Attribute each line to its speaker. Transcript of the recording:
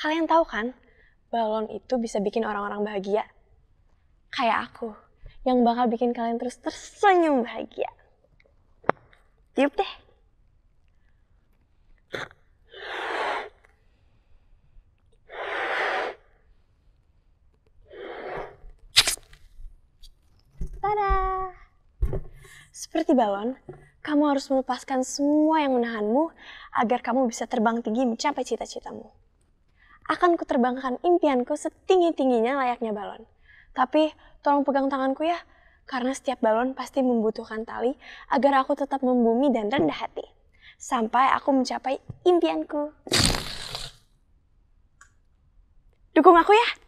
Speaker 1: Kalian tahu kan, balon itu bisa bikin orang-orang bahagia. Kayak aku, yang bakal bikin kalian terus tersenyum bahagia. Tiup deh. Tada! Seperti balon, kamu harus melepaskan semua yang menahanmu agar kamu bisa terbang tinggi mencapai cita-citamu akan kuterbangkan impianku setinggi-tingginya layaknya balon. Tapi tolong pegang tanganku ya, karena setiap balon pasti membutuhkan tali agar aku tetap membumi dan rendah hati. Sampai aku mencapai impianku.
Speaker 2: Dukung aku ya!